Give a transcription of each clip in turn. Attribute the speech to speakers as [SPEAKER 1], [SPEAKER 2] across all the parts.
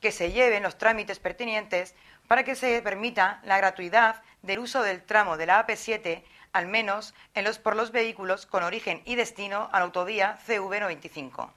[SPEAKER 1] que se lleven los trámites pertinentes para que se permita la gratuidad del uso del tramo de la AP7, al menos en los, por los vehículos con origen y destino a la autovía CV95.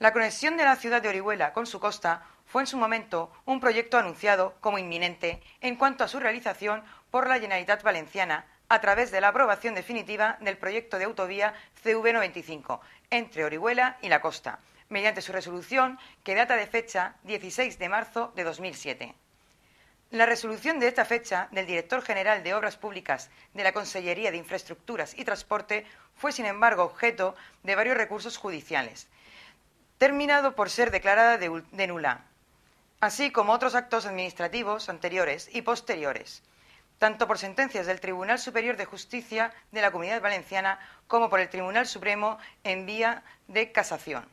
[SPEAKER 1] La conexión de la ciudad de Orihuela con su costa fue en su momento un proyecto anunciado como inminente en cuanto a su realización por la Generalitat Valenciana a través de la aprobación definitiva del proyecto de autovía CV95 entre Orihuela y la costa, mediante su resolución que data de fecha 16 de marzo de 2007. La resolución de esta fecha del director general de Obras Públicas de la Consellería de Infraestructuras y Transporte fue, sin embargo, objeto de varios recursos judiciales, terminado por ser declarada de, de nula, así como otros actos administrativos anteriores y posteriores, tanto por sentencias del Tribunal Superior de Justicia de la Comunidad Valenciana como por el Tribunal Supremo en vía de casación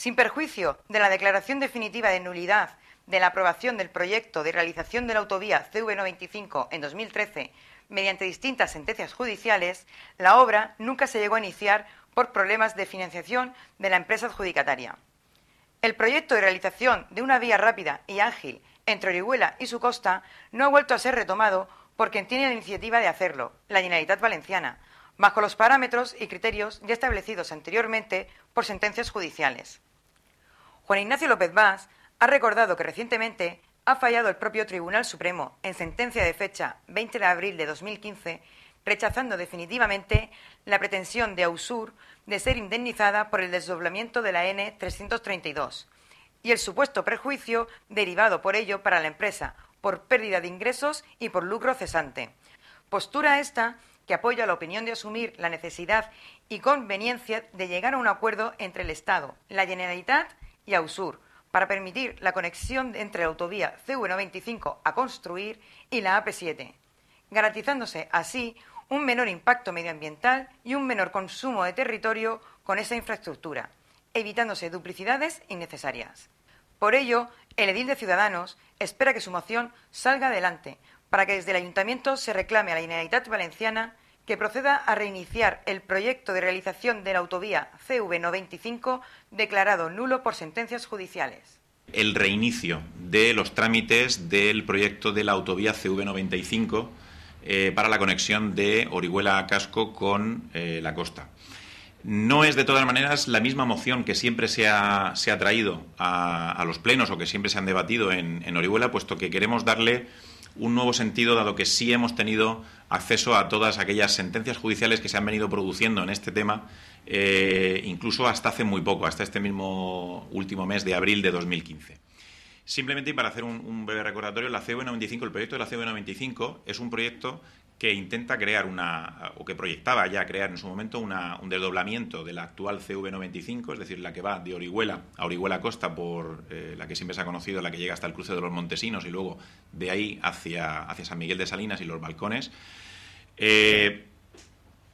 [SPEAKER 1] sin perjuicio de la declaración definitiva de nulidad de la aprobación del proyecto de realización de la autovía CV95 en 2013 mediante distintas sentencias judiciales, la obra nunca se llegó a iniciar por problemas de financiación de la empresa adjudicataria. El proyecto de realización de una vía rápida y ágil entre Orihuela y su costa no ha vuelto a ser retomado por quien tiene la iniciativa de hacerlo, la Generalitat Valenciana, bajo los parámetros y criterios ya establecidos anteriormente por sentencias judiciales. Juan Ignacio López Vaz ha recordado que recientemente ha fallado el propio Tribunal Supremo en sentencia de fecha 20 de abril de 2015, rechazando definitivamente la pretensión de AUSUR de ser indemnizada por el desdoblamiento de la N332 y el supuesto perjuicio derivado por ello para la empresa por pérdida de ingresos y por lucro cesante. Postura esta que apoya la opinión de asumir la necesidad y conveniencia de llegar a un acuerdo entre el Estado, la Generalitat y Usur, para permitir la conexión entre la autovía c 95 a construir y la AP7, garantizándose así un menor impacto medioambiental y un menor consumo de territorio con esa infraestructura, evitándose duplicidades innecesarias. Por ello, el edil de Ciudadanos espera que su moción salga adelante para que desde el Ayuntamiento se reclame a la Generalitat Valenciana que proceda a reiniciar el proyecto de realización de la autovía CV95 declarado nulo por sentencias judiciales
[SPEAKER 2] el reinicio de los trámites del proyecto de la autovía CV95 eh, para la conexión de Orihuela a Casco con eh, la costa. No es de todas maneras la misma moción que siempre se ha, traído a, los plenos o que siempre se han debatido en Orihuela, puesto que queremos darle un nuevo sentido, dado que sí hemos tenido acceso a todas aquellas sentencias judiciales que se han venido produciendo en este tema, eh, incluso hasta hace muy poco, hasta este mismo último mes de abril de 2015. Simplemente, y para hacer un, breve recordatorio, la 95 el proyecto de la CB95 es un proyecto que intenta crear una, o que proyectaba ya crear en su momento una, un desdoblamiento de la actual CV95, es decir, la que va de Orihuela a Orihuela Costa por eh, la que siempre se ha conocido, la que llega hasta el cruce de los Montesinos y luego de ahí hacia, hacia San Miguel de Salinas y los balcones. Eh,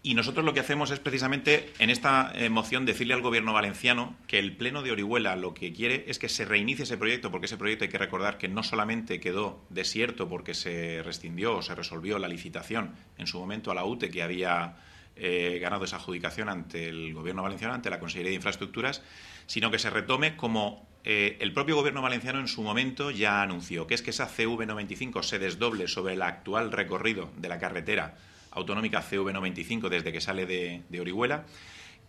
[SPEAKER 2] y nosotros lo que hacemos es precisamente en esta eh, moción decirle al gobierno valenciano que el Pleno de Orihuela lo que quiere es que se reinicie ese proyecto, porque ese proyecto hay que recordar que no solamente quedó desierto porque se rescindió o se resolvió la licitación en su momento a la UTE que había eh, ganado esa adjudicación ante el gobierno valenciano, ante la Consejería de Infraestructuras, sino que se retome como eh, el propio gobierno valenciano en su momento ya anunció, que es que esa CV95 se desdoble sobre el actual recorrido de la carretera autonómica CV95 desde que sale de, Orihuela.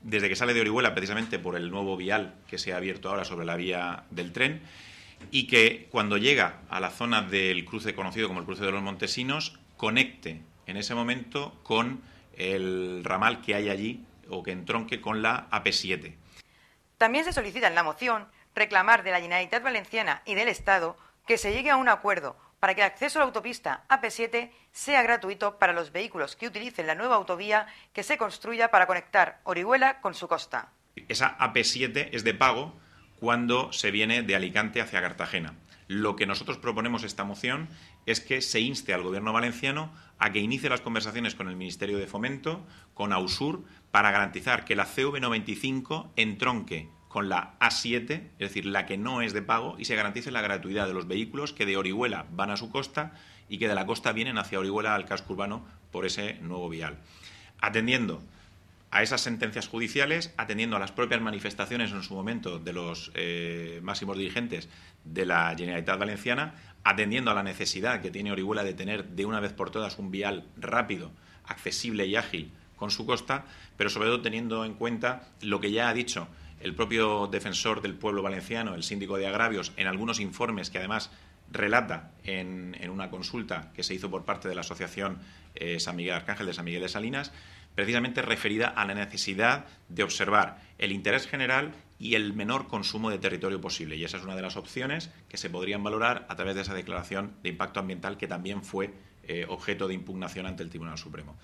[SPEAKER 2] Desde que sale de Orihuela, precisamente por el nuevo vial que se ha abierto ahora sobre la vía del tren, y que cuando llega a la zona del cruce conocido como el cruce de los Montesinos, conecte en ese momento con el ramal que hay allí o que entronque con la AP7.
[SPEAKER 1] También se solicita en la moción reclamar de la Generalitat Valenciana y del Estado que se llegue a un acuerdo para que el acceso a la autopista AP7 sea gratuito para los vehículos que utilicen la nueva autovía que se construya para conectar Orihuela con su costa.
[SPEAKER 2] Esa AP7 es de pago cuando se viene de Alicante hacia Cartagena. Lo que nosotros proponemos esta moción es que se inste al Gobierno valenciano a que inicie las conversaciones con el Ministerio de Fomento, con AUSUR, para garantizar que la CV95 tronque con la A7, es decir, la que no es de pago, y se garantice la gratuidad de los vehículos que de Orihuela van a su costa y que de la costa vienen hacia Orihuela al casco urbano por ese nuevo vial. Atendiendo a esas sentencias judiciales, atendiendo a las propias manifestaciones en su momento de los eh, máximos dirigentes de la Generalitat Valenciana, atendiendo a la necesidad que tiene Orihuela de tener de una vez por todas un vial rápido, accesible y ágil con su costa, pero sobre todo teniendo en cuenta lo que ya ha dicho el propio defensor del pueblo valenciano, el síndico de agravios, en algunos informes que además relata en, una consulta que se hizo por parte de la Asociación eh, San Miguel Arcángel de San Miguel de Salinas, precisamente referida a la necesidad de observar el interés general y el menor consumo de territorio posible. Y esa es una de las opciones que se podrían valorar a través de esa declaración de impacto ambiental que también fue eh, objeto de impugnación ante el Tribunal Supremo.